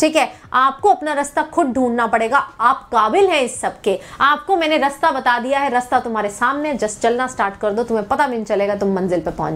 ठीक है आपको अपना रास्ता खुद ढूंढना पड़ेगा आप काबिल हैं इस सब के आपको मैंने रास्ता बता दिया है रास्ता तुम्हारे सामने जस्ट चलना स्टार्ट कर दो तुम्हें पता भी नहीं चलेगा तुम मंजिल पर पहुंच